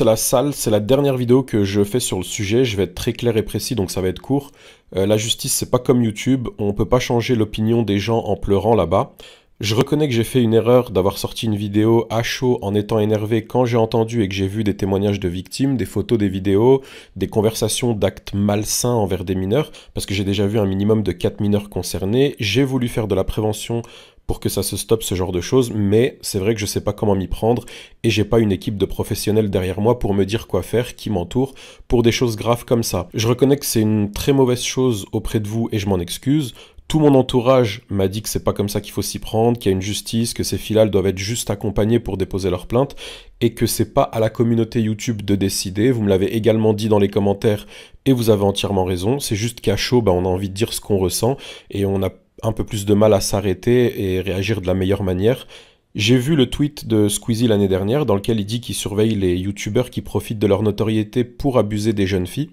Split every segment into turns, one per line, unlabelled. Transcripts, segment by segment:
c'est la salle, c'est la dernière vidéo que je fais sur le sujet, je vais être très clair et précis donc ça va être court. Euh, la justice c'est pas comme YouTube, on peut pas changer l'opinion des gens en pleurant là-bas. Je reconnais que j'ai fait une erreur d'avoir sorti une vidéo à chaud en étant énervé quand j'ai entendu et que j'ai vu des témoignages de victimes, des photos, des vidéos, des conversations d'actes malsains envers des mineurs, parce que j'ai déjà vu un minimum de quatre mineurs concernés. J'ai voulu faire de la prévention pour que ça se stoppe ce genre de choses, mais c'est vrai que je sais pas comment m'y prendre et j'ai pas une équipe de professionnels derrière moi pour me dire quoi faire, qui m'entoure, pour des choses graves comme ça. Je reconnais que c'est une très mauvaise chose auprès de vous et je m'en excuse. Tout mon entourage m'a dit que c'est pas comme ça qu'il faut s'y prendre, qu'il y a une justice, que ces filiales doivent être juste accompagnées pour déposer leurs plaintes et que c'est pas à la communauté YouTube de décider. Vous me l'avez également dit dans les commentaires et vous avez entièrement raison. C'est juste qu'à chaud, bah, on a envie de dire ce qu'on ressent et on n'a un peu plus de mal à s'arrêter et réagir de la meilleure manière. J'ai vu le tweet de Squeezie l'année dernière dans lequel il dit qu'il surveille les youtubeurs qui profitent de leur notoriété pour abuser des jeunes filles.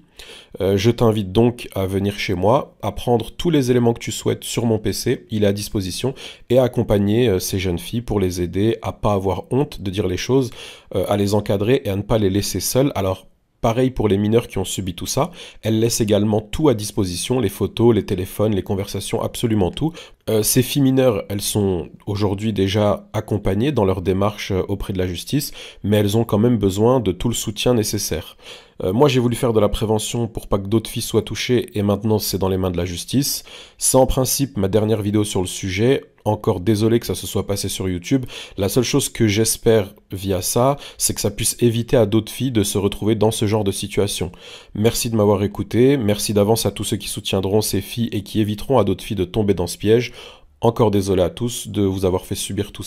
Euh, je t'invite donc à venir chez moi, à prendre tous les éléments que tu souhaites sur mon PC, il est à disposition, et à accompagner euh, ces jeunes filles pour les aider à pas avoir honte de dire les choses, euh, à les encadrer et à ne pas les laisser seules. Alors Pareil pour les mineurs qui ont subi tout ça, elles laissent également tout à disposition, les photos, les téléphones, les conversations, absolument tout. Euh, ces filles mineures, elles sont aujourd'hui déjà accompagnées dans leur démarche euh, auprès de la justice, mais elles ont quand même besoin de tout le soutien nécessaire. Euh, moi, j'ai voulu faire de la prévention pour pas que d'autres filles soient touchées et maintenant c'est dans les mains de la justice. C'est en principe ma dernière vidéo sur le sujet. Encore désolé que ça se soit passé sur YouTube. La seule chose que j'espère via ça, c'est que ça puisse éviter à d'autres filles de se retrouver dans ce genre de situation. Merci de m'avoir écouté. Merci d'avance à tous ceux qui soutiendront ces filles et qui éviteront à d'autres filles de tomber dans ce piège. Encore désolé à tous de vous avoir fait subir tout ça.